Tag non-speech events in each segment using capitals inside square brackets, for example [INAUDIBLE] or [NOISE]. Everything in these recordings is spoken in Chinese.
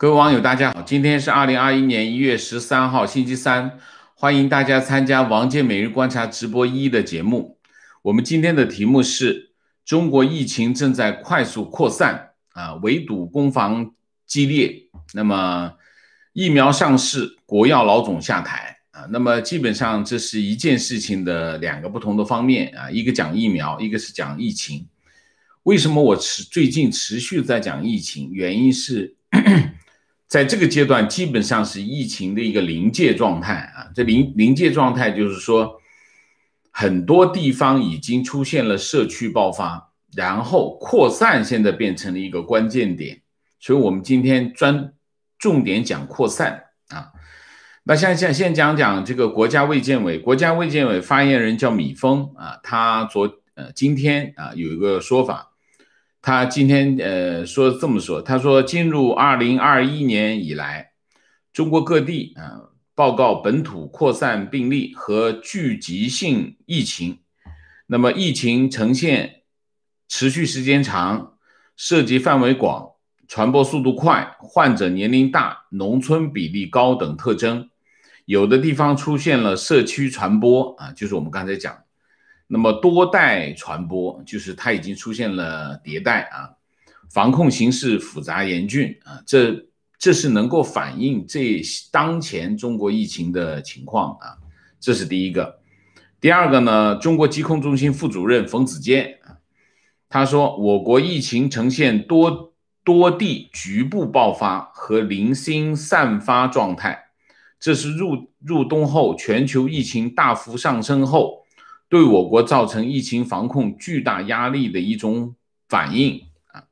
各位网友，大家好！今天是二零二一年一月十三号，星期三，欢迎大家参加王健每日观察直播一的节目。我们今天的题目是中国疫情正在快速扩散啊，围堵攻防激烈。那么疫苗上市，国药老总下台啊。那么基本上，这是一件事情的两个不同的方面啊，一个讲疫苗，一个是讲疫情。为什么我持最近持续在讲疫情？原因是。在这个阶段，基本上是疫情的一个临界状态啊。这临临界状态就是说，很多地方已经出现了社区爆发，然后扩散现在变成了一个关键点。所以，我们今天专重点讲扩散啊。那像像先讲讲这个国家卫健委，国家卫健委发言人叫米峰啊，他昨呃今天啊有一个说法。他今天呃说这么说，他说进入二零二一年以来，中国各地啊报告本土扩散病例和聚集性疫情，那么疫情呈现持续时间长、涉及范围广、传播速度快、患者年龄大、农村比例高等特征，有的地方出现了社区传播啊，就是我们刚才讲。那么多代传播，就是它已经出现了迭代啊，防控形势复杂严峻啊，这这是能够反映这当前中国疫情的情况啊，这是第一个。第二个呢，中国疾控中心副主任冯子健啊，他说我国疫情呈现多多地局部爆发和零星散发状态，这是入入冬后全球疫情大幅上升后。对我国造成疫情防控巨大压力的一种反应啊，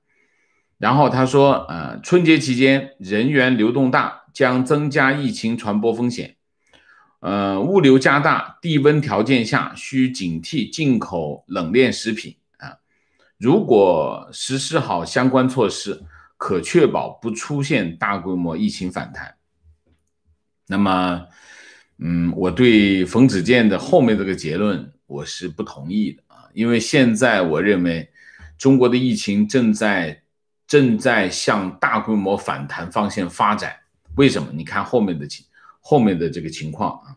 然后他说，呃，春节期间人员流动大，将增加疫情传播风险，呃，物流加大，低温条件下需警惕进口冷链食品啊，如果实施好相关措施，可确保不出现大规模疫情反弹。那么，嗯，我对冯子健的后面这个结论。我是不同意的啊，因为现在我认为中国的疫情正在正在向大规模反弹方向发展。为什么？你看后面的情后面的这个情况啊。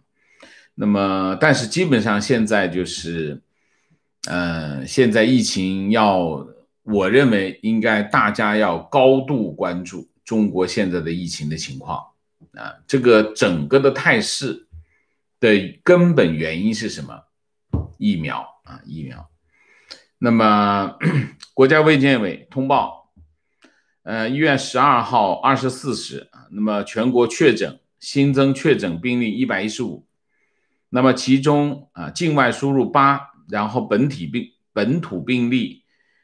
那么，但是基本上现在就是，呃，现在疫情要，我认为应该大家要高度关注中国现在的疫情的情况啊。这个整个的态势的根本原因是什么？疫苗啊，疫苗。那么，[CLEARS THROAT] 国家卫健委通报，呃，一月十二号二十四时啊，那么全国确诊新增确诊病例一百一十五，那么其中啊，境外输入八，然后本体病本土病例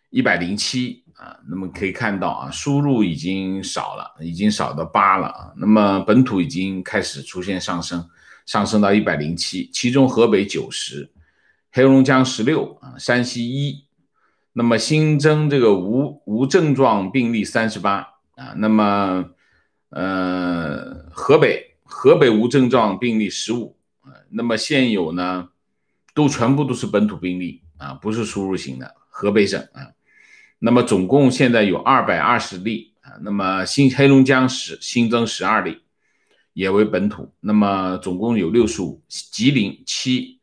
一百零七啊。那么可以看到啊，输入已经少了，已经少到八了啊。那么本土已经开始出现上升，上升到一百零七，其中河北九十。黑龙江十六啊，山西一，那么新增这个无无症状病例三十八啊，那么呃，河北河北无症状病例十五啊，那么现有呢，都全部都是本土病例啊，不是输入型的。河北省啊，那么总共现在有二百二十例啊，那么新黑龙江十新增十二例，也为本土，那么总共有六十五，吉林七。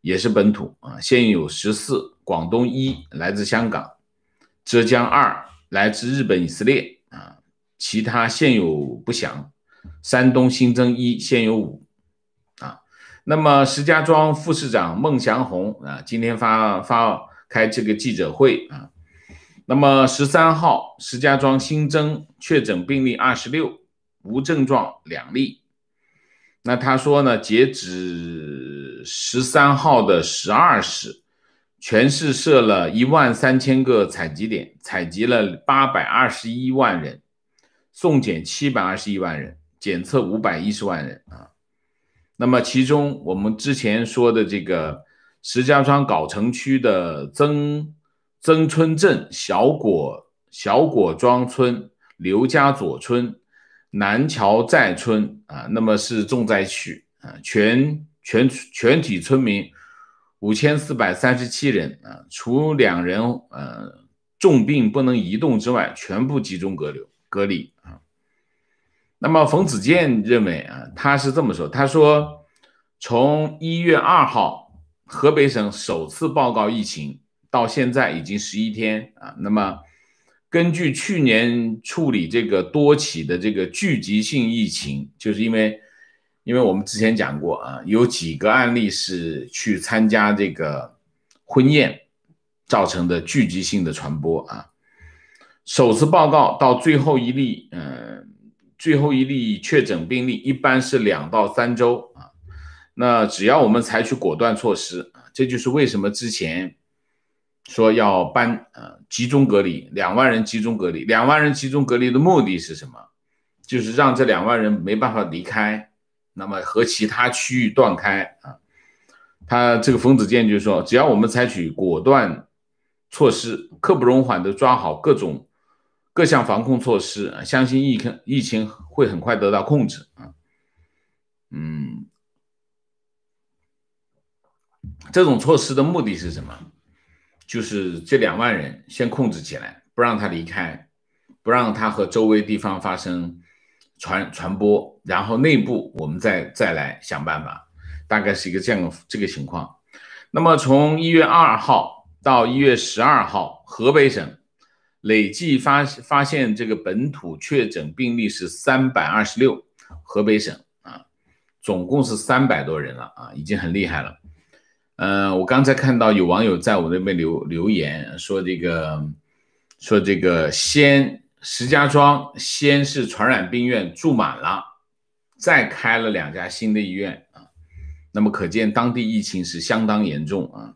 也是本土啊，现有十四，广东一，来自香港，浙江二，来自日本、以色列啊，其他现有不详。山东新增一，现有五啊。那么，石家庄副市长孟祥红啊，今天发发开这个记者会啊。那么，十三号，石家庄新增确诊病例二十六，无症状两例。那他说呢？截止十三号的十二时，全市设了一万三千个采集点，采集了八百二十一万人，送检七百二十一万人，检测五百一十万人啊。那么，其中我们之前说的这个石家庄藁城区的曾曾村镇小果小果庄村刘家佐村。南桥寨村啊，那么是重灾区啊，全全全体村民五千四百三十七人啊，除两人呃重病不能移动之外，全部集中隔离隔离啊。那么冯子健认为啊，他是这么说，他说从一月二号河北省首次报告疫情到现在已经十一天啊，那么。根据去年处理这个多起的这个聚集性疫情，就是因为，因为我们之前讲过啊，有几个案例是去参加这个婚宴造成的聚集性的传播啊。首次报告到最后一例，嗯，最后一例确诊病例一般是两到三周啊。那只要我们采取果断措施啊，这就是为什么之前。说要搬，呃，集中隔离两万人，集中隔离两万人，集中隔离的目的是什么？就是让这两万人没办法离开，那么和其他区域断开啊。他这个冯子健就说，只要我们采取果断措施，刻不容缓的抓好各种各项防控措施，相信疫疫疫情会很快得到控制啊。嗯，这种措施的目的是什么？就是这两万人先控制起来，不让他离开，不让他和周围地方发生传传播，然后内部我们再再来想办法，大概是一个这样这个情况。那么从一月二号到一月十二号，河北省累计发发现这个本土确诊病例是三百二十六，河北省啊，总共是三百多人了啊，已经很厉害了。嗯，我刚才看到有网友在我那边留留言，说这个，说这个先石家庄先是传染病院住满了，再开了两家新的医院啊，那么可见当地疫情是相当严重啊。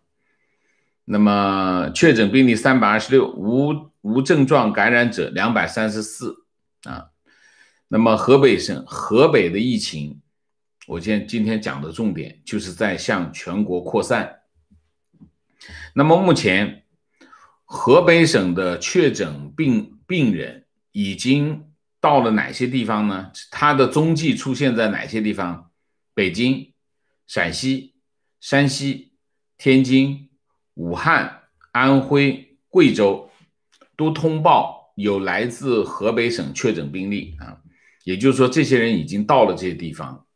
那么确诊病例三百二十六，无无症状感染者两百三十四啊。那么河北省河北的疫情。我今天讲的重点就是在向全国扩散。那么，目前河北省的确诊病病人已经到了哪些地方呢？他的踪迹出现在哪些地方？北京、陕西、山西、天津、武汉、安徽、贵州都通报有来自河北省确诊病例啊，也就是说，这些人已经到了这些地方。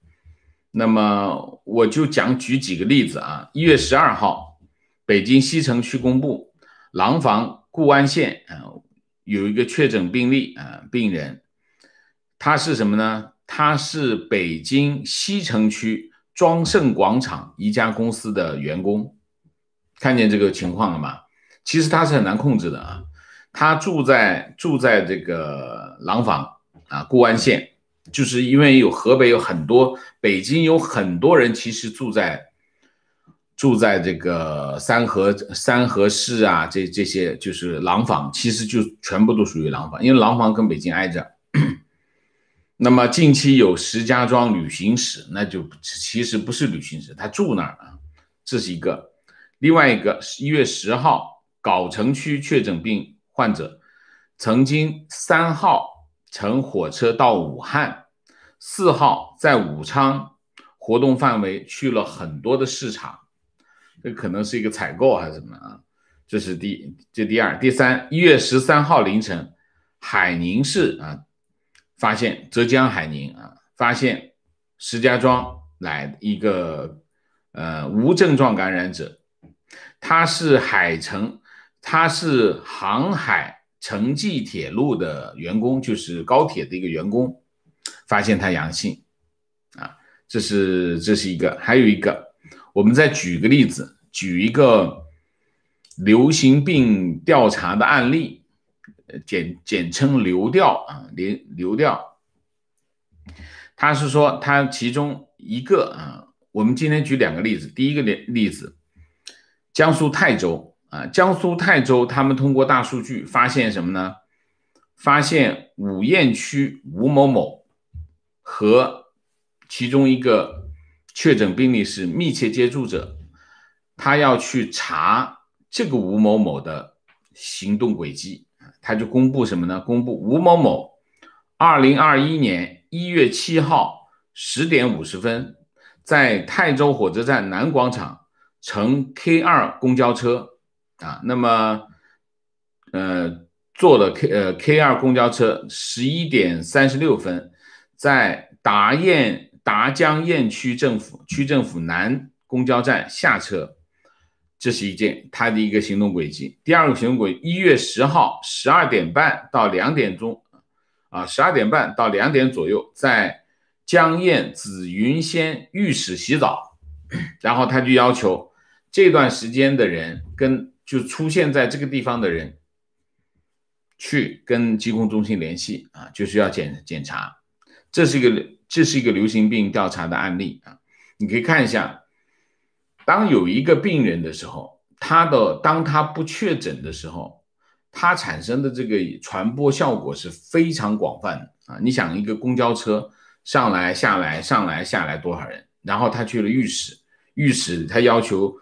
那么我就讲举几个例子啊，一月十二号，北京西城区公布廊坊固安县啊有一个确诊病例啊，病人他是什么呢？他是北京西城区庄胜广场一家公司的员工，看见这个情况了吗？其实他是很难控制的啊，他住在住在这个廊坊啊固安县。就是因为有河北有很多，北京有很多人，其实住在住在这个三河三河市啊，这这些就是廊坊，其实就全部都属于廊坊，因为廊坊跟北京挨着。那么近期有石家庄旅行史，那就其实不是旅行史，他住那儿啊，这是一个。另外一个，一月十号藁城区确诊病患者，曾经三号。乘火车到武汉，四号在武昌活动范围去了很多的市场，这可能是一个采购还是什么啊？这是第这第二第三，一月十三号凌晨，海宁市啊发现浙江海宁啊发现石家庄来一个呃无症状感染者，他是海城，他是航海。城际铁路的员工就是高铁的一个员工，发现他阳性，啊，这是这是一个，还有一个，我们再举个例子，举一个流行病调查的案例，简简称流调啊，流流调，他是说他其中一个啊，我们今天举两个例子，第一个例例子，江苏泰州。啊，江苏泰州，他们通过大数据发现什么呢？发现五堰区吴某某和其中一个确诊病例是密切接触者，他要去查这个吴某某的行动轨迹，他就公布什么呢？公布吴某某二零二一年一月七号十点五十分在泰州火车站南广场乘 K 二公交车。啊，那么，呃，坐了 K 呃 K 二公交车，十一点三十六分，在达堰达江堰区政府区政府南公交站下车，这是一件他的一个行动轨迹。第二个行动轨，一月十号十二点半到两点钟，啊，十二点半到两点左右，在江堰紫云仙浴室洗澡，[COUGHS] 然后他就要求这段时间的人跟。就出现在这个地方的人，去跟疾控中心联系啊，就是要检检查。这是一个这是一个流行病调查的案例啊，你可以看一下。当有一个病人的时候，他的当他不确诊的时候，他产生的这个传播效果是非常广泛的啊。你想一个公交车上来下来上来下来多少人，然后他去了浴室，浴室他要求。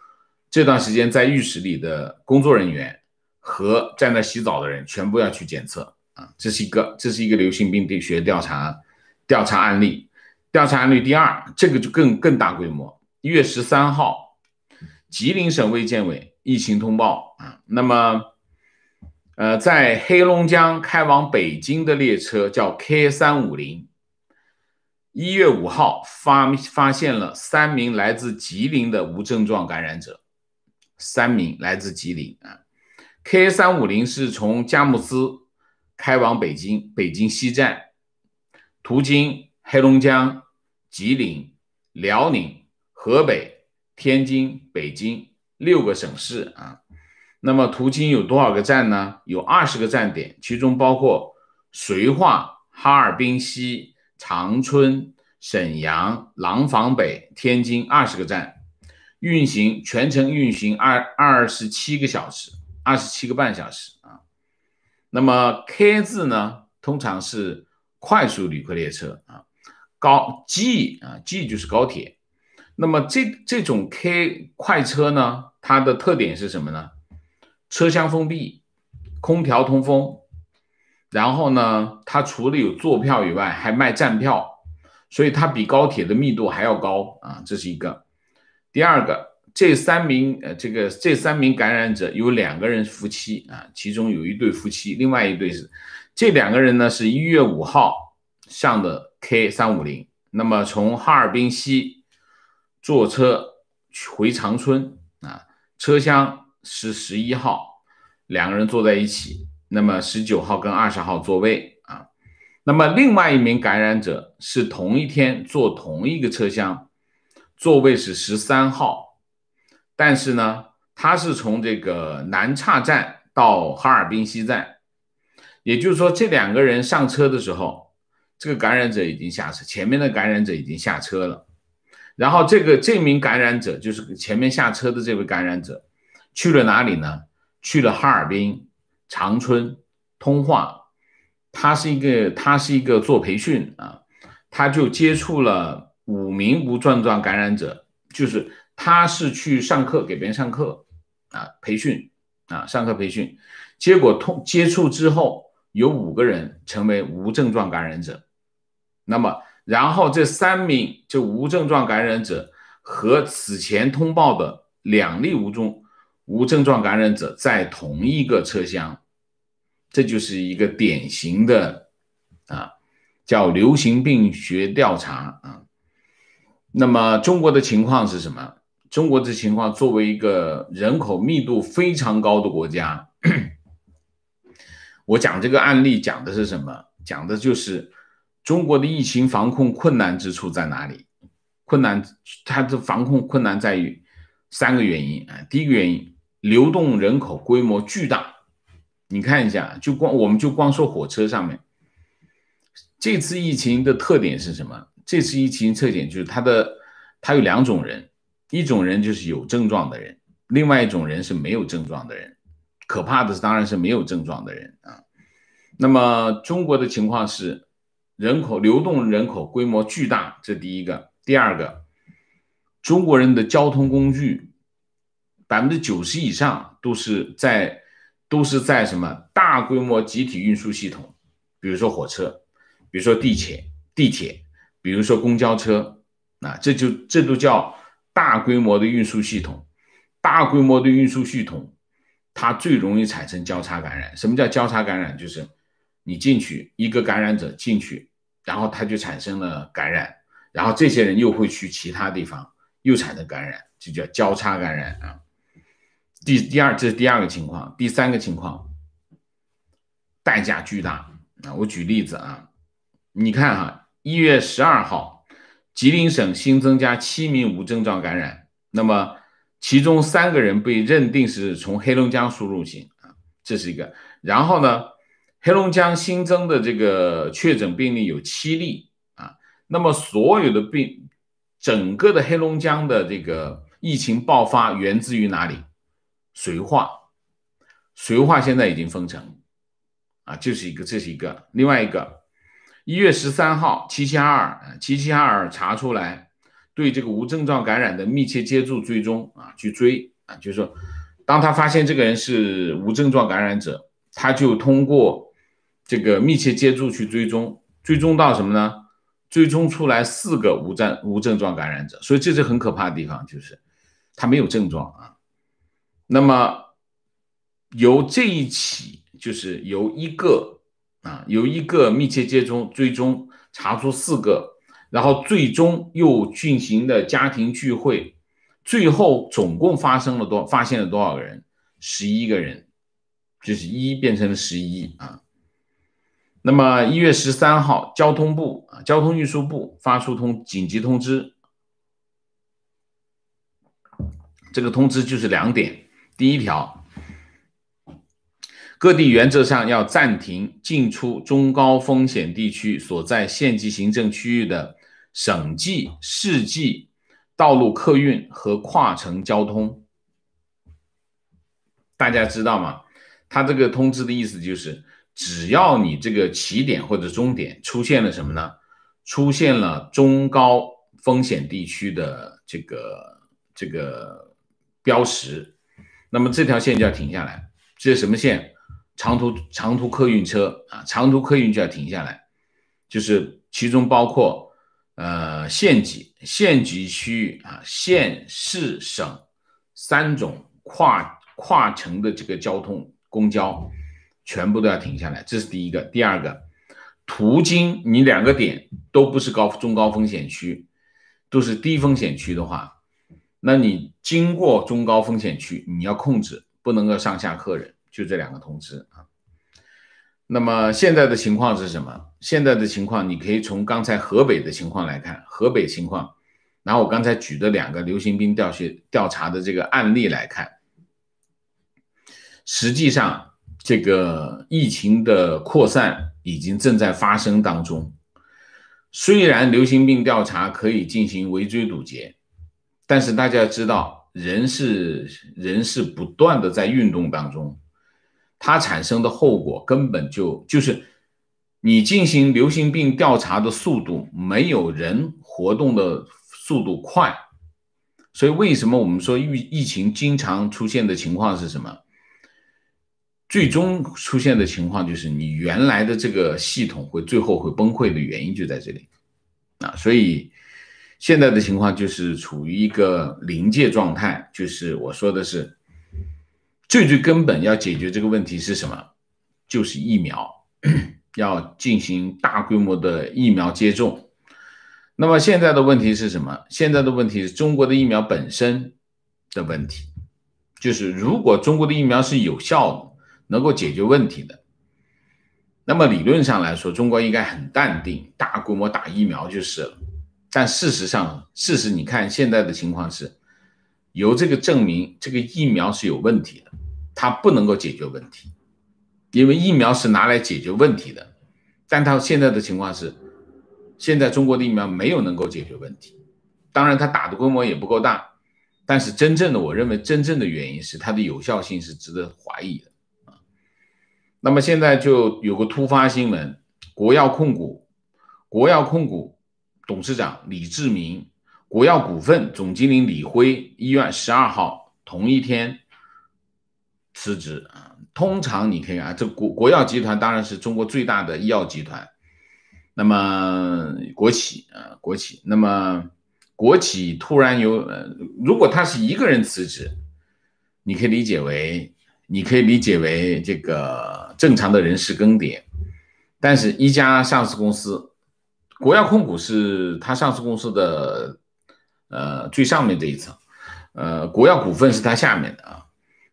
这段时间在浴室里的工作人员和站在洗澡的人全部要去检测啊，这是一个这是一个流行病学调查调查案例调查案例。第二，这个就更更大规模。一月十三号，吉林省卫健委疫情通报啊，那么，呃，在黑龙江开往北京的列车叫 K 三五零，一月五号发发现了三名来自吉林的无症状感染者。三名来自吉林啊，K 三五零是从佳木斯开往北京北京西站，途经黑龙江、吉林、辽宁、河北、天津、北京六个省市啊，那么途经有多少个站呢？有二十个站点，其中包括绥化、哈尔滨西、长春、沈阳、廊坊北、天津二十个站。运行全程运行二二十七个小时，二十七个半小时啊。那么 K 字呢，通常是快速旅客列车啊，高 G 啊 G 就是高铁。那么这这种 K 快车呢，它的特点是什么呢？车厢封闭，空调通风，然后呢，它除了有坐票以外，还卖站票，所以它比高铁的密度还要高啊，这是一个。第二个，这三名呃，这个这三名感染者有两个人是夫妻啊，其中有一对夫妻，另外一对是，这两个人呢是一月五号上的 K 三五零，那么从哈尔滨西坐车回长春啊，车厢是十一号，两个人坐在一起，那么十九号跟二十号座位啊，那么另外一名感染者是同一天坐同一个车厢。座位是十三号，但是呢，他是从这个南岔站到哈尔滨西站，也就是说，这两个人上车的时候，这个感染者已经下车，前面的感染者已经下车了。然后，这个这名感染者就是前面下车的这位感染者，去了哪里呢？去了哈尔滨、长春、通化，他是一个，他是一个做培训啊，他就接触了。五名无症状感染者，就是他是去上课，给别人上课啊，培训啊，上课培训，结果通接触之后，有五个人成为无症状感染者。那么，然后这三名这无症状感染者和此前通报的两例无中无症状感染者在同一个车厢，这就是一个典型的啊，叫流行病学调查啊。那么中国的情况是什么？中国的情况，作为一个人口密度非常高的国家，[CLEARS THROAT] 我讲这个案例讲的是什么？讲的就是中国的疫情防控困难之处在哪里？困难，它的防控困难在于三个原因啊。第一个原因，流动人口规模巨大。你看一下，就光我们就光说火车上面，这次疫情的特点是什么？这次疫情测检就是它的，它有两种人，一种人就是有症状的人，另外一种人是没有症状的人。可怕的是，当然是没有症状的人啊。那么中国的情况是，人口流动人口规模巨大，这第一个。第二个，中国人的交通工具，百分之九十以上都是在都是在什么大规模集体运输系统，比如说火车，比如说地铁，地铁。比如说公交车，啊，这就这都叫大规模的运输系统。大规模的运输系统，它最容易产生交叉感染。什么叫交叉感染？就是你进去一个感染者进去，然后他就产生了感染，然后这些人又会去其他地方，又产生感染，就叫交叉感染啊。第第二，这是第二个情况。第三个情况，代价巨大啊！我举例子啊，你看哈。一月十二号，吉林省新增加七名无症状感染，那么其中三个人被认定是从黑龙江输入型，这是一个。然后呢，黑龙江新增的这个确诊病例有七例啊。那么所有的病，整个的黑龙江的这个疫情爆发源自于哪里？绥化，绥化现在已经封城，啊，就是一个，这是一个。另外一个。一月十三号，齐齐哈尔，齐齐哈尔查出来对这个无症状感染的密切接触追踪啊，去追啊，就是说，当他发现这个人是无症状感染者，他就通过这个密切接触去追踪，追踪到什么呢？追踪出来四个无症无症状感染者，所以这是很可怕的地方，就是他没有症状啊。那么由这一起，就是由一个。啊，有一个密切接中追踪查出四个，然后最终又进行的家庭聚会，最后总共发生了多发现了多少个人？十一个人，就是一变成了十一啊。那么一月十三号，交通部啊交通运输部发出通紧急通知，这个通知就是两点，第一条。各地原则上要暂停进出中高风险地区所在县级行政区域的省际、市际道路客运和跨城交通。大家知道吗？他这个通知的意思就是，只要你这个起点或者终点出现了什么呢？出现了中高风险地区的这个这个标识，那么这条线就要停下来。这是什么线？长途长途客运车啊，长途客运就要停下来，就是其中包括呃县级、县级区域啊、县市省三种跨跨城的这个交通公交，全部都要停下来。这是第一个。第二个，途经你两个点都不是高、中高风险区，都是低风险区的话，那你经过中高风险区，你要控制，不能够上下客人。就这两个通知啊，那么现在的情况是什么？现在的情况，你可以从刚才河北的情况来看，河北情况，拿我刚才举的两个流行病调学调查的这个案例来看，实际上这个疫情的扩散已经正在发生当中。虽然流行病调查可以进行围追堵截，但是大家知道，人是人是不断的在运动当中。它产生的后果根本就就是你进行流行病调查的速度，没有人活动的速度快，所以为什么我们说疫疫情经常出现的情况是什么？最终出现的情况就是你原来的这个系统会最后会崩溃的原因就在这里。啊，所以现在的情况就是处于一个临界状态，就是我说的是。最最根本要解决这个问题是什么？就是疫苗 [CLEARS THROAT] 要进行大规模的疫苗接种。那么现在的问题是什么？现在的问题是中国的疫苗本身的问题，就是如果中国的疫苗是有效的，能够解决问题的，那么理论上来说，中国应该很淡定，大规模打疫苗就是了。但事实上，事实你看现在的情况是，有这个证明，这个疫苗是有问题的。它不能够解决问题，因为疫苗是拿来解决问题的，但它现在的情况是，现在中国的疫苗没有能够解决问题。当然，它打的规模也不够大，但是真正的我认为真正的原因是它的有效性是值得怀疑的。啊，那么现在就有个突发新闻：国药控股、国药控股董事长李志明，国药股份总经理李辉，医院十二号同一天。辞职啊，通常你可以啊，这国国药集团当然是中国最大的医药集团，那么国企啊国企，那么国企突然有，如果他是一个人辞职，你可以理解为，你可以理解为这个正常的人事更迭，但是一家上市公司，国药控股是它上市公司的呃最上面这一层，呃国药股份是它下面的啊。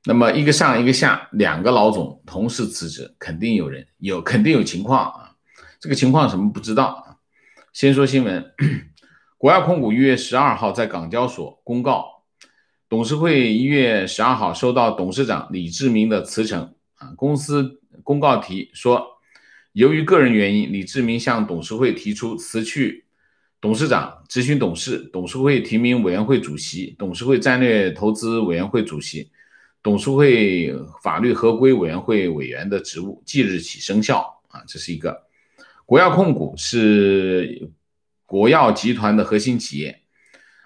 那么一个上一个下，两个老总同时辞职，肯定有人有肯定有情况啊！这个情况什么不知道啊？先说新闻，[CLEARS THROAT] 国药控股一月十二号在港交所公告，董事会一月十二号收到董事长李志明的辞呈啊。公司公告提说，由于个人原因，李志明向董事会提出辞去董事长、执行董事、董事会提名委员会主席、董事会战略投资委员会主席。董事会法律合规委员会委员的职务即日起生效啊，这是一个国药控股是国药集团的核心企业。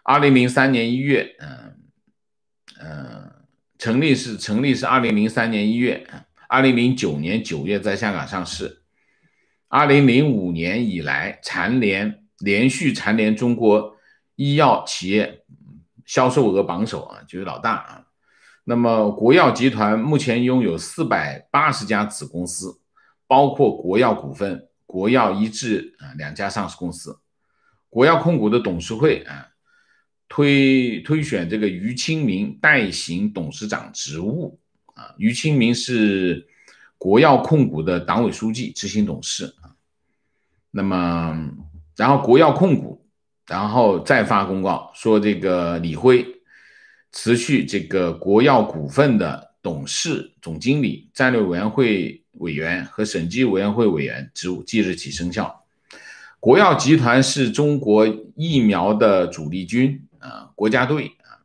二零零三年一月，嗯嗯，成立是成立是二零零三年一月，二零零九年九月在香港上市。二零零五年以来，蝉联连续蝉联中国医药企业销售额榜首啊，就是老大啊。那么，国药集团目前拥有四百八十家子公司，包括国药股份、国药一致啊两家上市公司。国药控股的董事会啊推推选这个于清明代行董事长职务啊。于清明是国药控股的党委书记、执行董事啊。那么，然后国药控股然后再发公告说这个李辉。辞去这个国药股份的董事、总经理、战略委员会委员和审计委员会委员职务，即日起生效。国药集团是中国疫苗的主力军啊，国家队啊。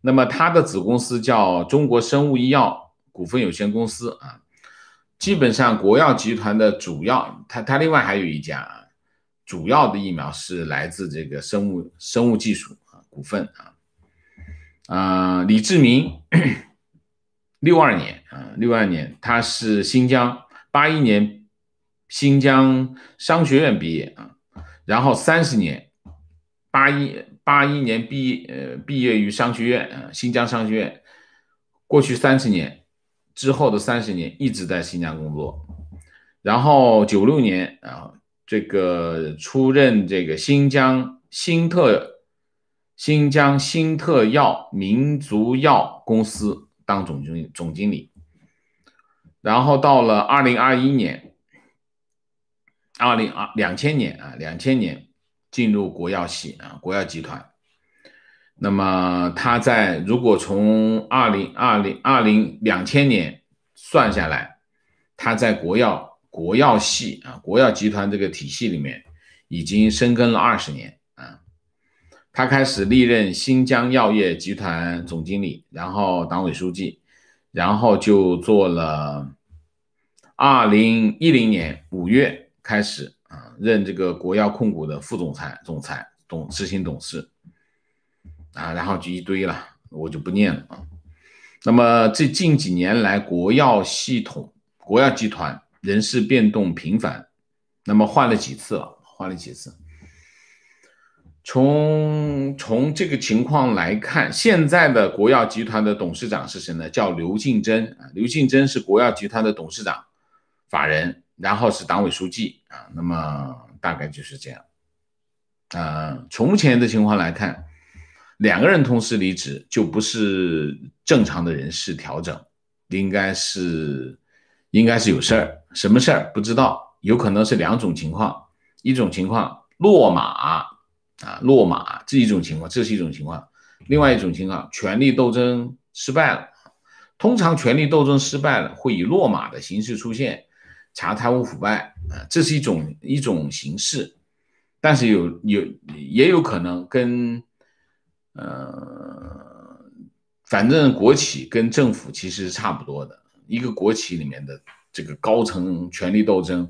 那么它的子公司叫中国生物医药股份有限公司啊。基本上，国药集团的主要，它它另外还有一家啊，主要的疫苗是来自这个生物生物技术啊股份啊。啊，李志明，六二年啊，六二年，他是新疆八一年新疆商学院毕业啊，然后三十年八一八一年毕呃毕业于商学院啊，新疆商学院，过去三十年之后的三十年一直在新疆工作，然后九六年啊这个出任这个新疆新特。新疆新特药民族药公司当总经总经理，然后到了二零二一年，二零二两千年啊两千年进入国药系啊国药集团。那么他在如果从二零二零二零两千年算下来，他在国药国药系啊国药集团这个体系里面已经深耕了二十年。他开始历任新疆药业集团总经理，然后党委书记，然后就做了二零一零年五月开始啊，任这个国药控股的副总裁、总裁、董执行董事啊，然后就一堆了，我就不念了啊。那么这近几年来，国药系统、国药集团人事变动频繁，那么换了几次了？换了几次？从从这个情况来看，现在的国药集团的董事长是谁呢？叫刘静珍啊，刘静珍是国药集团的董事长、法人，然后是党委书记啊。那么大概就是这样。啊，从目前的情况来看，两个人同时离职，就不是正常的人事调整，应该是应该是有事儿，什么事儿不知道，有可能是两种情况，一种情况落马。啊，落马这一种情况，这是一种情况；另外一种情况，权力斗争失败了。通常权力斗争失败了，会以落马的形式出现，查贪污腐败，啊，这是一种一种形式。但是有有也有可能跟，呃，反正国企跟政府其实是差不多的，一个国企里面的这个高层权力斗争，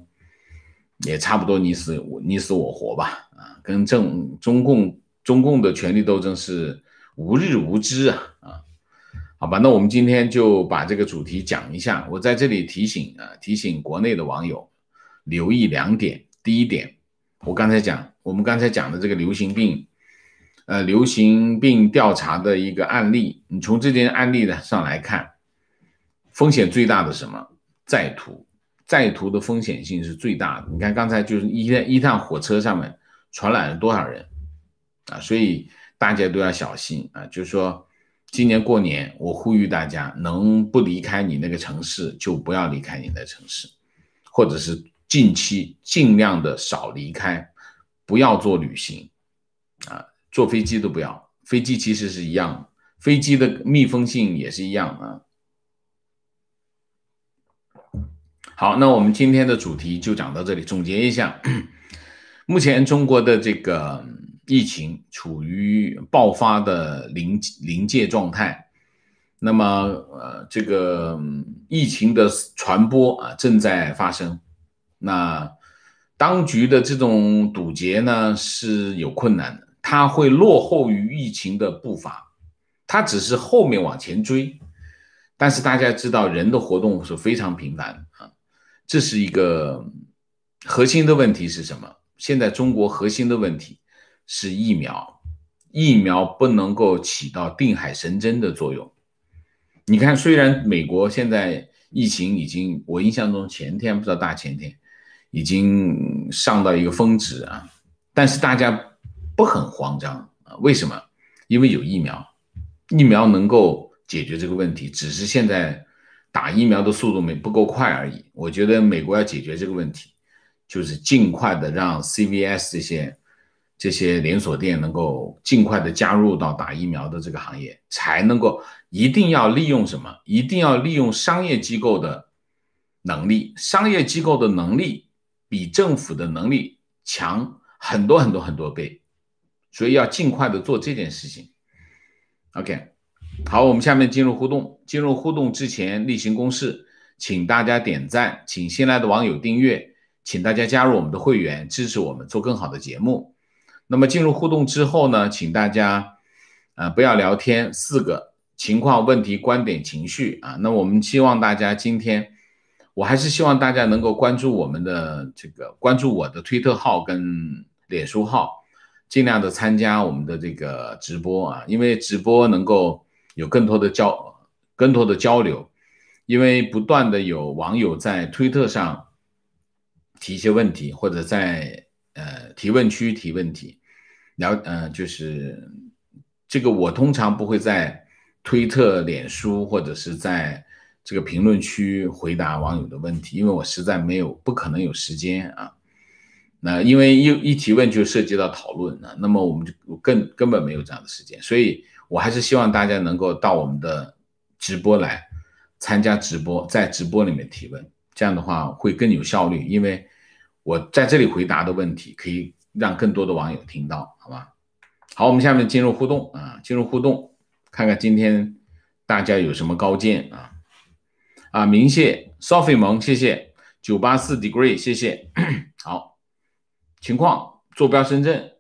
也差不多你死我你死我活吧。跟政中共中共的权力斗争是无日无之啊啊，好吧，那我们今天就把这个主题讲一下。我在这里提醒啊，提醒国内的网友留意两点。第一点，我刚才讲，我们刚才讲的这个流行病，呃，流行病调查的一个案例，你从这件案例呢上来看，风险最大的什么？在途在途的风险性是最大的。你看刚才就是一一趟火车上面。传染了多少人啊？所以大家都要小心啊！就是说，今年过年，我呼吁大家，能不离开你那个城市就不要离开你的城市，或者是近期尽量的少离开，不要做旅行啊，坐飞机都不要。飞机其实是一样，飞机的密封性也是一样啊。好，那我们今天的主题就讲到这里，总结一下。目前中国的这个疫情处于爆发的临临界状态，那么呃，这个疫情的传播啊正在发生，那当局的这种堵截呢是有困难的，它会落后于疫情的步伐，它只是后面往前追，但是大家知道人的活动是非常频繁啊，这是一个核心的问题是什么？现在中国核心的问题是疫苗，疫苗不能够起到定海神针的作用。你看，虽然美国现在疫情已经，我印象中前天不知道大前天已经上到一个峰值啊，但是大家不很慌张啊，为什么？因为有疫苗，疫苗能够解决这个问题，只是现在打疫苗的速度没不够快而已。我觉得美国要解决这个问题。就是尽快的让 C V S 这些这些连锁店能够尽快的加入到打疫苗的这个行业，才能够一定要利用什么？一定要利用商业机构的能力，商业机构的能力比政府的能力强很多很多很多倍，所以要尽快的做这件事情。OK，好，我们下面进入互动。进入互动之前例行公事，请大家点赞，请新来的网友订阅。请大家加入我们的会员，支持我们做更好的节目。那么进入互动之后呢，请大家啊不要聊天，四个情况、问题、观点、情绪啊。那我们希望大家今天，我还是希望大家能够关注我们的这个，关注我的推特号跟脸书号，尽量的参加我们的这个直播啊，因为直播能够有更多的交，更多的交流，因为不断的有网友在推特上。提一些问题，或者在呃提问区提问题，聊呃就是这个我通常不会在推特、脸书或者是在这个评论区回答网友的问题，因为我实在没有不可能有时间啊。那因为一一提问就涉及到讨论了，那么我们就更根本没有这样的时间，所以我还是希望大家能够到我们的直播来参加直播，在直播里面提问，这样的话会更有效率，因为。我在这里回答的问题可以让更多的网友听到，好吧？好，我们下面进入互动啊，进入互动，看看今天大家有什么高见啊？啊，明谢 Sophie 萌，谢谢九八四 degree，谢谢。好，情况坐标深圳，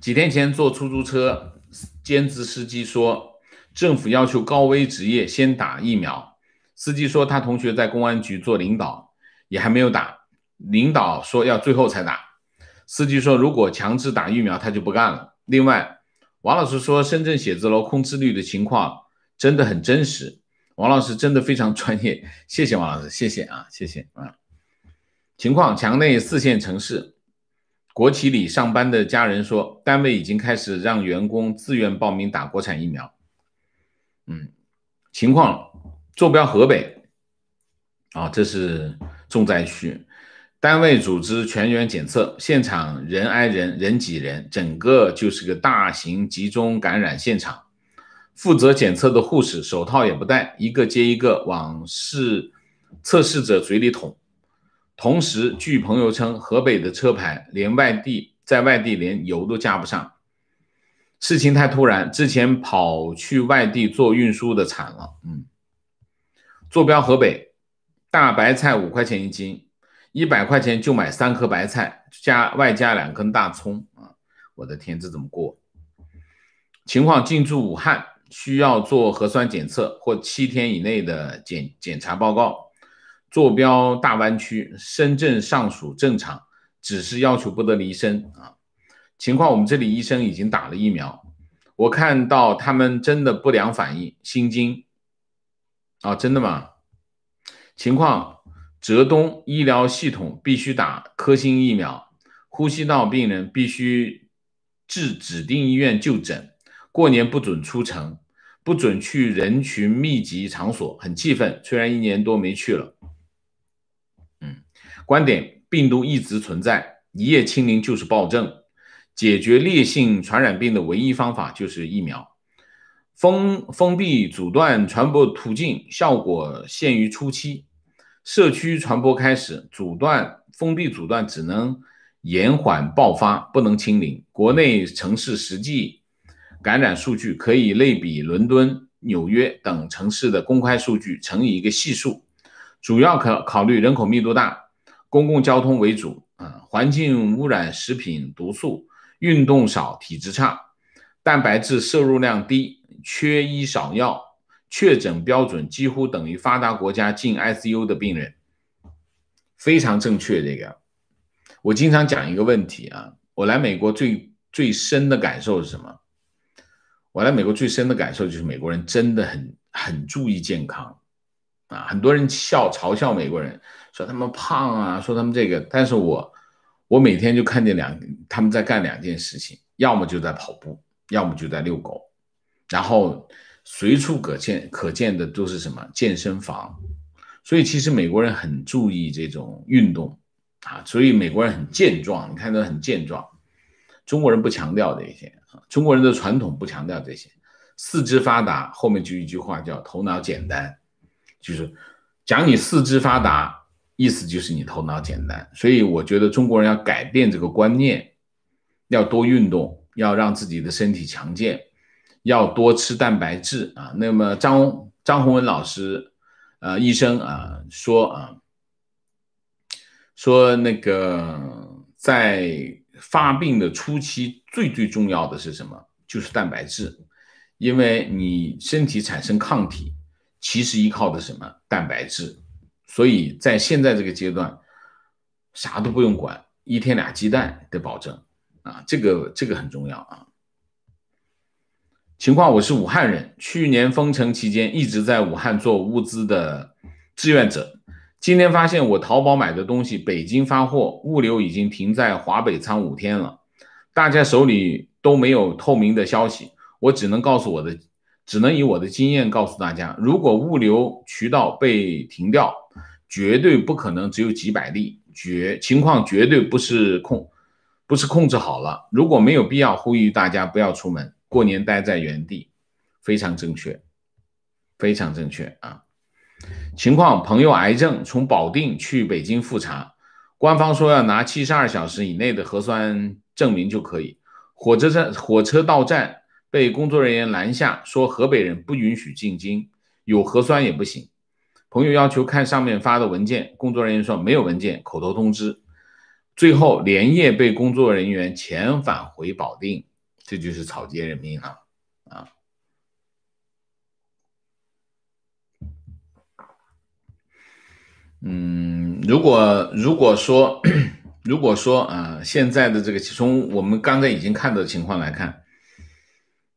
几天前坐出租车兼职司机说，政府要求高危职业先打疫苗。司机说他同学在公安局做领导，也还没有打。领导说要最后才打。司机说如果强制打疫苗，他就不干了。另外，王老师说深圳写字楼空置率的情况真的很真实。王老师真的非常专业，谢谢王老师，谢谢啊，谢谢啊。情况：强内四线城市国企里上班的家人说，单位已经开始让员工自愿报名打国产疫苗。嗯，情况。坐标河北啊，这是重灾区。单位组织全员检测，现场人挨人人挤人，整个就是个大型集中感染现场。负责检测的护士手套也不戴，一个接一个往试测试者嘴里捅。同时，据朋友称，河北的车牌连外地在外地连油都加不上。事情太突然，之前跑去外地做运输的惨了。嗯。坐标河北，大白菜五块钱一斤，一百块钱就买三颗白菜，加外加两根大葱啊！我的天，这怎么过？情况进驻武汉，需要做核酸检测或七天以内的检检查报告。坐标大湾区，深圳尚属正常，只是要求不得离身啊。情况我们这里医生已经打了疫苗，我看到他们真的不良反应，心惊。啊，真的吗？情况：浙东医疗系统必须打科兴疫苗，呼吸道病人必须至指定医院就诊，过年不准出城，不准去人群密集场所。很气愤，虽然一年多没去了。嗯，观点：病毒一直存在，一夜清零就是暴政。解决烈性传染病的唯一方法就是疫苗。封封闭阻断传播途径效果限于初期，社区传播开始，阻断封闭阻断只能延缓爆发，不能清零。国内城市实际感染数据可以类比伦敦、纽约等城市的公开数据，乘以一个系数，主要可考虑人口密度大、公共交通为主啊，环境污染、食品毒素、运动少、体质差、蛋白质摄入量低。缺医少药，确诊标准几乎等于发达国家进 ICU 的病人，非常正确。这个我经常讲一个问题啊。我来美国最最深的感受是什么？我来美国最深的感受就是美国人真的很很注意健康啊。很多人笑嘲笑美国人，说他们胖啊，说他们这个，但是我我每天就看见两他们在干两件事情，要么就在跑步，要么就在遛狗。然后随处可见可见的都是什么健身房，所以其实美国人很注意这种运动，啊，所以美国人很健壮。你看他很健壮，中国人不强调这些啊，中国人的传统不强调这些，四肢发达后面就一句话叫头脑简单，就是讲你四肢发达，意思就是你头脑简单。所以我觉得中国人要改变这个观念，要多运动，要让自己的身体强健。要多吃蛋白质啊！那么张张宏文老师，呃，医生啊说啊，说那个在发病的初期，最最重要的是什么？就是蛋白质，因为你身体产生抗体，其实依靠的什么？蛋白质。所以在现在这个阶段，啥都不用管，一天俩鸡蛋得保证啊！这个这个很重要啊！情况我是武汉人，去年封城期间一直在武汉做物资的志愿者。今天发现我淘宝买的东西，北京发货，物流已经停在华北仓五天了。大家手里都没有透明的消息，我只能告诉我的，只能以我的经验告诉大家：如果物流渠道被停掉，绝对不可能只有几百例，绝情况绝对不是控不是控制好了。如果没有必要，呼吁大家不要出门。过年待在原地，非常正确，非常正确啊！情况：朋友癌症，从保定去北京复查，官方说要拿七十二小时以内的核酸证明就可以。火车站火车到站，被工作人员拦下，说河北人不允许进京，有核酸也不行。朋友要求看上面发的文件，工作人员说没有文件，口头通知。最后连夜被工作人员遣返回保定。这就是草菅人命啊！啊，嗯，如果如果说 [COUGHS] 如果说啊，现在的这个从我们刚才已经看到的情况来看，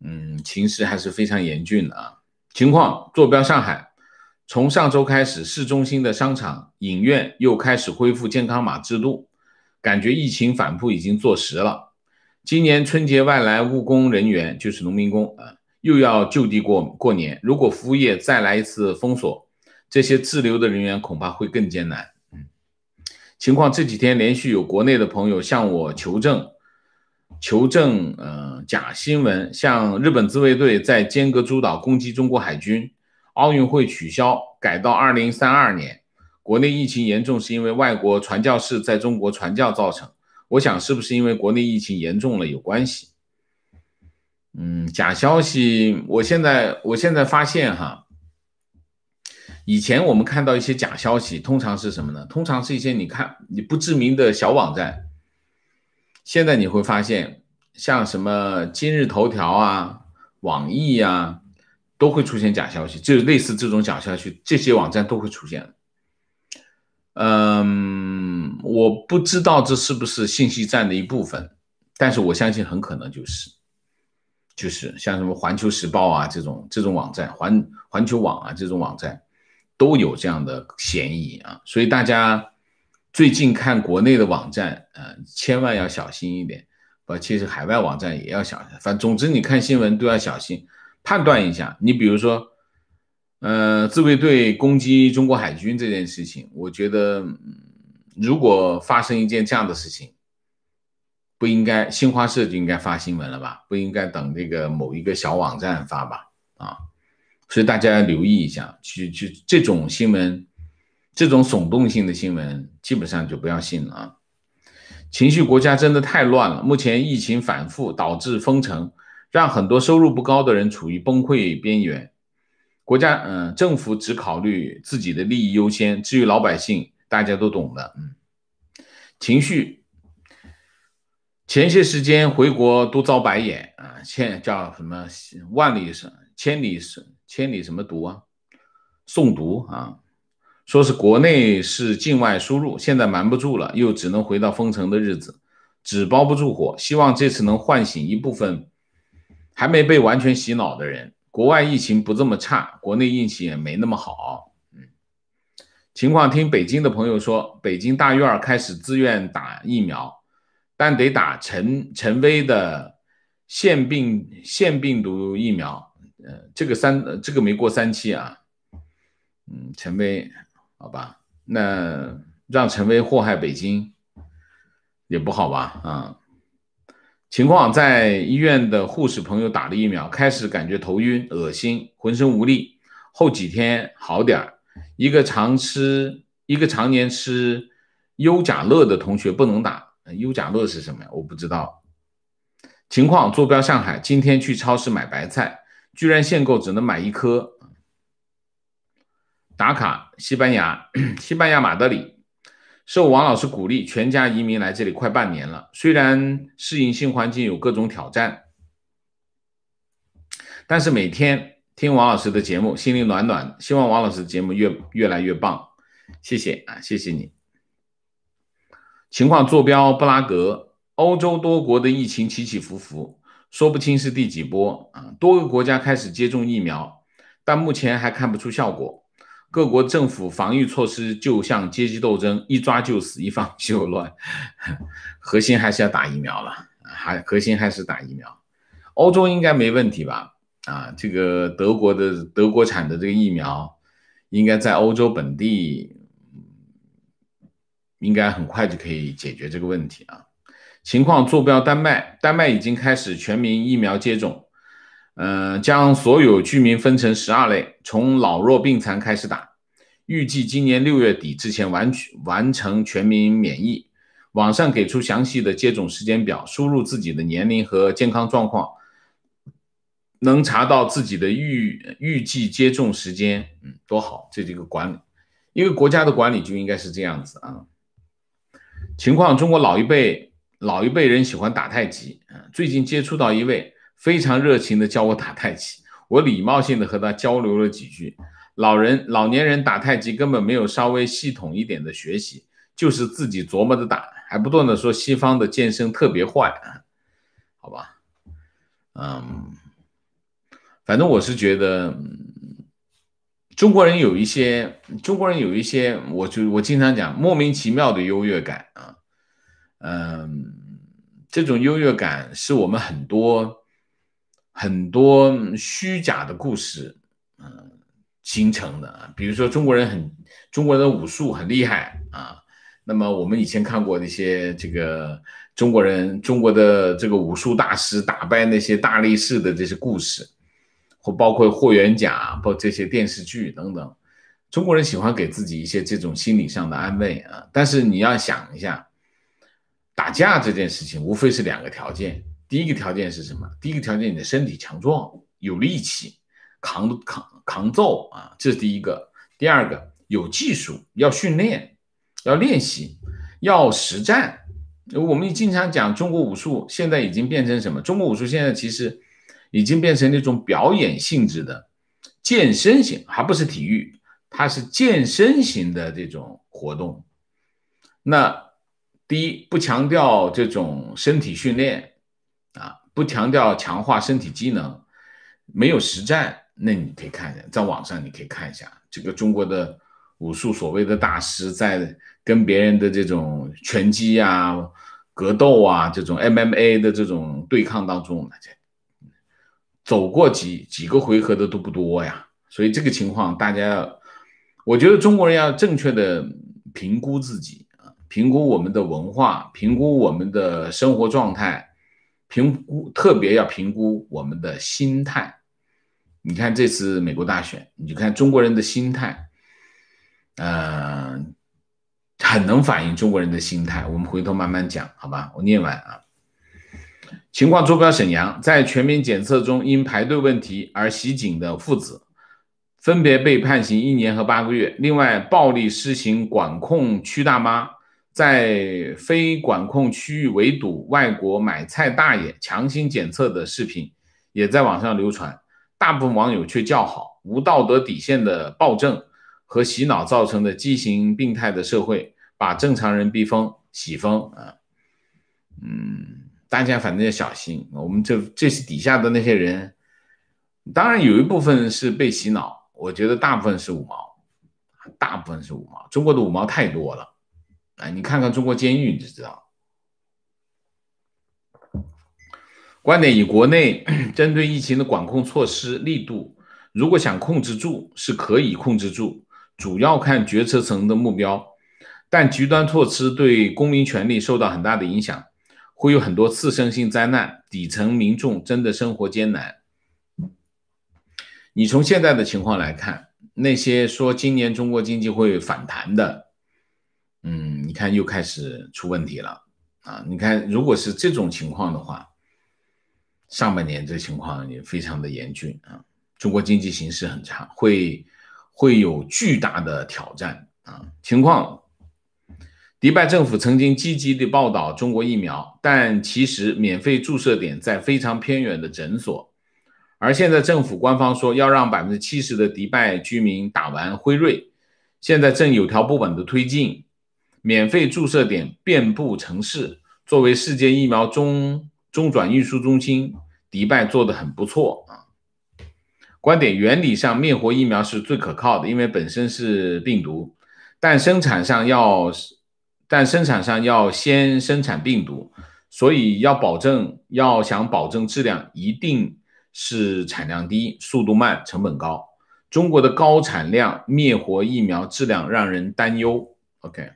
嗯，情势还是非常严峻的啊。情况坐标上海，从上周开始，市中心的商场、影院又开始恢复健康码制度，感觉疫情反扑已经坐实了。今年春节，外来务工人员就是农民工啊，又要就地过过年。如果服务业再来一次封锁，这些滞留的人员恐怕会更艰难。情况这几天连续有国内的朋友向我求证，求证，嗯，假新闻，像日本自卫队在尖阁诸岛攻击中国海军，奥运会取消改到二零三二年，国内疫情严重是因为外国传教士在中国传教造成。我想是不是因为国内疫情严重了有关系？嗯，假消息，我现在我现在发现哈，以前我们看到一些假消息，通常是什么呢？通常是一些你看你不知名的小网站。现在你会发现，像什么今日头条啊、网易啊，都会出现假消息，就类似这种假消息，这些网站都会出现。嗯。我不知道这是不是信息站的一部分，但是我相信很可能就是，就是像什么《环球时报》啊这种这种网站，环环球网啊这种网站都有这样的嫌疑啊，所以大家最近看国内的网站，呃，千万要小心一点。不，其实海外网站也要小心。反，总之你看新闻都要小心，判断一下。你比如说，呃，自卫队攻击中国海军这件事情，我觉得，嗯。如果发生一件这样的事情，不应该新华社就应该发新闻了吧？不应该等这个某一个小网站发吧？啊，所以大家留意一下，去去这种新闻，这种耸动性的新闻，基本上就不要信了。啊。情绪国家真的太乱了，目前疫情反复导致封城，让很多收入不高的人处于崩溃边缘。国家嗯，政府只考虑自己的利益优先，至于老百姓。大家都懂的，嗯，情绪。前些时间回国都遭白眼啊，现叫什么万里什千里什千里什么毒啊？送毒啊！说是国内是境外输入，现在瞒不住了，又只能回到封城的日子。纸包不住火，希望这次能唤醒一部分还没被完全洗脑的人。国外疫情不这么差，国内疫情也没那么好。情况听北京的朋友说，北京大院儿开始自愿打疫苗，但得打陈陈薇的腺病腺病毒疫苗。呃，这个三这个没过三期啊。嗯，陈薇，好吧，那让陈薇祸害北京，也不好吧啊？情况在医院的护士朋友打了疫苗，开始感觉头晕、恶心、浑身无力，后几天好点儿。一个常吃一个常年吃优甲乐的同学不能打。优甲乐是什么呀？我不知道。情况坐标上海，今天去超市买白菜，居然限购，只能买一颗。打卡西班牙，[CLEARS THROAT] 西班牙马德里。受王老师鼓励，全家移民来这里快半年了。虽然适应新环境有各种挑战，但是每天。听王老师的节目，心里暖暖。希望王老师的节目越越来越棒，谢谢啊，谢谢你。情况坐标布拉格，欧洲多国的疫情起起伏伏，说不清是第几波啊。多个国家开始接种疫苗，但目前还看不出效果。各国政府防御措施就像阶级斗争，一抓就死，一放就乱。[LAUGHS] 核心还是要打疫苗了，还核心还是打疫苗。欧洲应该没问题吧？啊，这个德国的德国产的这个疫苗，应该在欧洲本地，应该很快就可以解决这个问题啊。情况坐标丹麦，丹麦已经开始全民疫苗接种，呃，将所有居民分成十二类，从老弱病残开始打，预计今年六月底之前完完成全民免疫。网上给出详细的接种时间表，输入自己的年龄和健康状况。能查到自己的预预计接种时间，嗯，多好！这几个管理，因为国家的管理就应该是这样子啊。情况中国老一辈老一辈人喜欢打太极，嗯，最近接触到一位非常热情的教我打太极，我礼貌性的和他交流了几句。老人老年人打太极根本没有稍微系统一点的学习，就是自己琢磨着打，还不断的说西方的健身特别坏啊，好吧，嗯。反正我是觉得，中国人有一些中国人有一些，我就我经常讲莫名其妙的优越感啊，嗯，这种优越感是我们很多很多虚假的故事嗯形成的。比如说中国人很，中国人的武术很厉害啊，那么我们以前看过那些这个中国人中国的这个武术大师打败那些大力士的这些故事。或包括霍元甲，包括这些电视剧等等，中国人喜欢给自己一些这种心理上的安慰啊。但是你要想一下，打架这件事情无非是两个条件。第一个条件是什么？第一个条件你的身体强壮，有力气，扛扛扛揍啊，这是第一个。第二个有技术，要训练，要练习，要实战。我们经常讲中国武术，现在已经变成什么？中国武术现在其实。已经变成那种表演性质的健身型，还不是体育，它是健身型的这种活动。那第一不强调这种身体训练啊，不强调强化身体机能，没有实战。那你可以看，一下，在网上你可以看一下这个中国的武术所谓的大师，在跟别人的这种拳击啊、格斗啊这种 MMA 的这种对抗当中。走过几几个回合的都不多呀，所以这个情况大家要，我觉得中国人要正确的评估自己，评估我们的文化，评估我们的生活状态，评估特别要评估我们的心态。你看这次美国大选，你就看中国人的心态，嗯，很能反映中国人的心态。我们回头慢慢讲，好吧？我念完啊。情况坐标沈阳，在全民检测中因排队问题而袭警的父子，分别被判刑一年和八个月。另外，暴力施行管控区大妈在非管控区域围堵外国买菜大爷强行检测的视频，也在网上流传。大部分网友却叫好，无道德底线的暴政和洗脑造成的畸形病态的社会，把正常人逼疯、洗疯啊，嗯。大家反正要小心，我们这这是底下的那些人，当然有一部分是被洗脑，我觉得大部分是五毛，大部分是五毛，中国的五毛太多了，哎，你看看中国监狱你就知道。观点以国内 [CLEARS THROAT] 针对疫情的管控措施力度，如果想控制住是可以控制住，主要看决策层的目标，但极端措施对公民权利受到很大的影响。会有很多次生性灾难，底层民众真的生活艰难。你从现在的情况来看，那些说今年中国经济会反弹的，嗯，你看又开始出问题了啊！你看，如果是这种情况的话，上半年这情况也非常的严峻啊，中国经济形势很差，会会有巨大的挑战啊，情况。迪拜政府曾经积极地报道中国疫苗，但其实免费注射点在非常偏远的诊所。而现在政府官方说要让百分之七十的迪拜居民打完辉瑞，现在正有条不紊地推进，免费注射点遍布城市。作为世界疫苗中中转运输中心，迪拜做得很不错啊。观点：原理上灭活疫苗是最可靠的，因为本身是病毒，但生产上要。但生产上要先生产病毒，所以要保证，要想保证质量，一定是产量低、速度慢、成本高。中国的高产量灭活疫苗质量让人担忧。OK，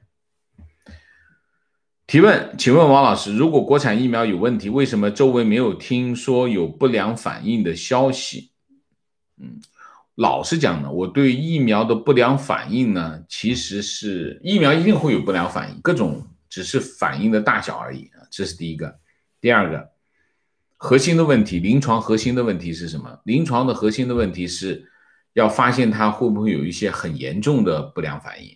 提问，请问王老师，如果国产疫苗有问题，为什么周围没有听说有不良反应的消息？嗯。老实讲呢，我对疫苗的不良反应呢，其实是疫苗一定会有不良反应，各种只是反应的大小而已啊。这是第一个，第二个核心的问题，临床核心的问题是什么？临床的核心的问题是要发现它会不会有一些很严重的不良反应。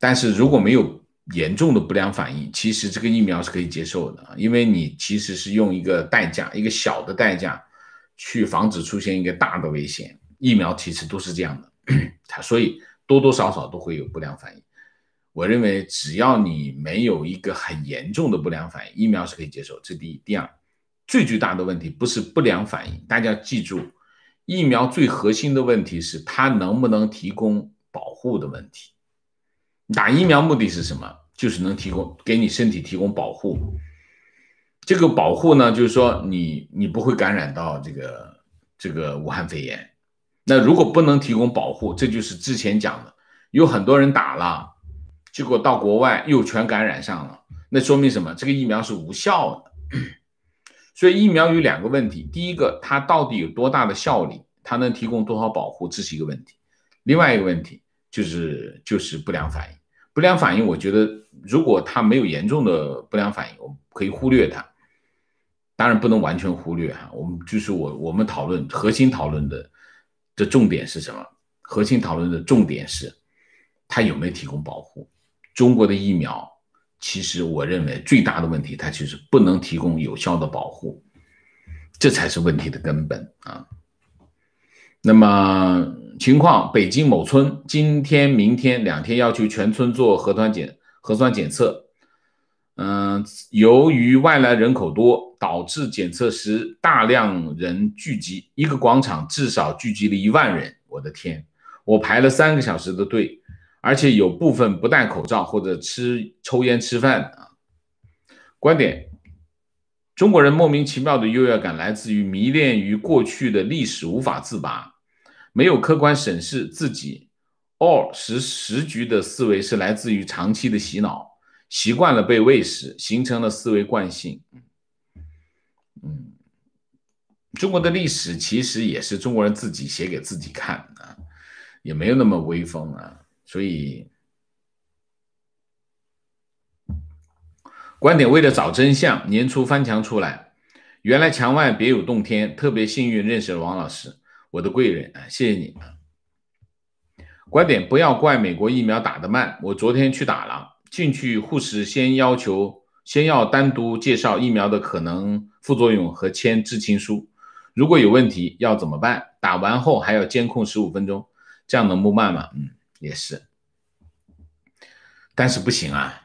但是如果没有严重的不良反应，其实这个疫苗是可以接受啊，因为你其实是用一个代价，一个小的代价。去防止出现一个大的危险，疫苗其实都是这样的，[CLEARS THROAT] 它所以多多少少都会有不良反应。我认为只要你没有一个很严重的不良反应，疫苗是可以接受。这第一，第二，最巨大的问题不是不良反应，大家记住，疫苗最核心的问题是它能不能提供保护的问题。打疫苗目的是什么？就是能提供给你身体提供保护。这个保护呢，就是说你你不会感染到这个这个武汉肺炎。那如果不能提供保护，这就是之前讲的，有很多人打了，结果到国外又全感染上了，那说明什么？这个疫苗是无效的。所以疫苗有两个问题，第一个它到底有多大的效力，它能提供多少保护，这是一个问题。另外一个问题就是就是不良反应。不良反应，我觉得如果它没有严重的不良反应，我们可以忽略它。当然不能完全忽略哈，我们就是我我们讨论核心讨论的的重点是什么？核心讨论的重点是，它有没有提供保护？中国的疫苗，其实我认为最大的问题，它就是不能提供有效的保护，这才是问题的根本啊。那么情况，北京某村今天、明天两天要求全村做核酸检核酸检测。嗯，由于外来人口多，导致检测时大量人聚集，一个广场至少聚集了一万人。我的天，我排了三个小时的队，而且有部分不戴口罩或者吃抽烟吃饭啊。观点：中国人莫名其妙的优越感来自于迷恋于过去的历史无法自拔，没有客观审视自己，or 时时局的思维是来自于长期的洗脑。习惯了被喂食，形成了思维惯性。嗯，中国的历史其实也是中国人自己写给自己看的，也没有那么威风啊。所以，观点为了找真相，年初翻墙出来，原来墙外别有洞天。特别幸运认识了王老师，我的贵人啊，谢谢你啊。观点不要怪美国疫苗打得慢，我昨天去打了。进去，护士先要求先要单独介绍疫苗的可能副作用和签知情书。如果有问题要怎么办？打完后还要监控十五分钟，这样能不慢吗？嗯，也是，但是不行啊，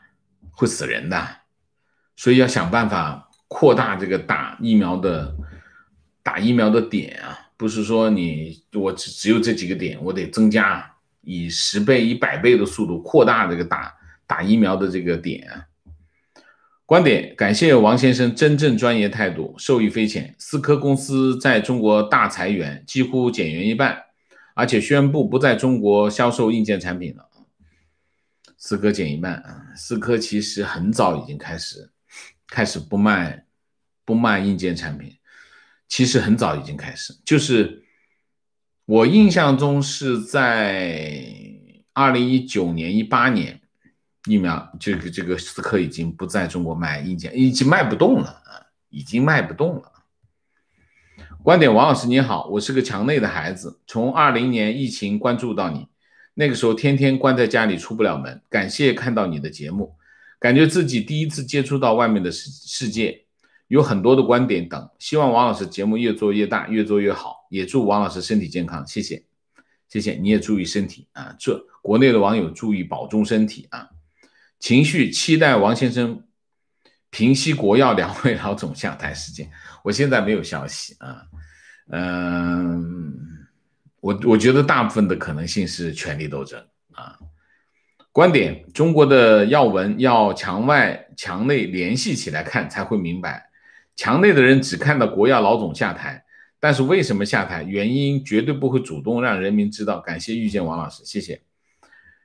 会死人的，所以要想办法扩大这个打疫苗的打疫苗的点啊，不是说你我只只有这几个点，我得增加以十倍、一百倍的速度扩大这个打。打疫苗的这个点，观点感谢王先生真正专业态度，受益匪浅。思科公司在中国大裁员，几乎减员一半，而且宣布不在中国销售硬件产品了。思科减一半啊！思科其实很早已经开始开始不卖不卖硬件产品，其实很早已经开始，就是我印象中是在二零一九年一八年。疫苗这个这个此刻已经不在中国卖，硬件，已经卖不动了啊，已经卖不动了。观点，王老师你好，我是个墙内的孩子，从二零年疫情关注到你，那个时候天天关在家里出不了门，感谢看到你的节目，感觉自己第一次接触到外面的世世界，有很多的观点等，希望王老师节目越做越大，越做越好，也祝王老师身体健康，谢谢，谢谢，你也注意身体啊，这国内的网友注意保重身体啊。情绪期待王先生平息国药两位老总下台事件。我现在没有消息啊，嗯，我我觉得大部分的可能性是权力斗争啊。观点：中国的要闻要墙外墙内联系起来看才会明白。墙内的人只看到国药老总下台，但是为什么下台？原因绝对不会主动让人民知道。感谢遇见王老师，谢谢。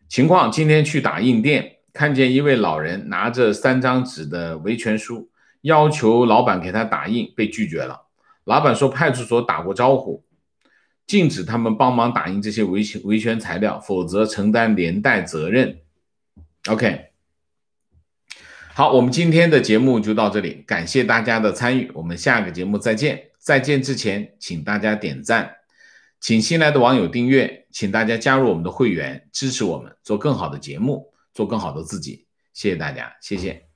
情况：今天去打印店。看见一位老人拿着三张纸的维权书，要求老板给他打印，被拒绝了。老板说派出所打过招呼，禁止他们帮忙打印这些维权维权材料，否则承担连带责任。OK，好，我们今天的节目就到这里，感谢大家的参与，我们下个节目再见。再见之前，请大家点赞，请新来的网友订阅，请大家加入我们的会员，支持我们做更好的节目。做更好的自己，谢谢大家，谢谢。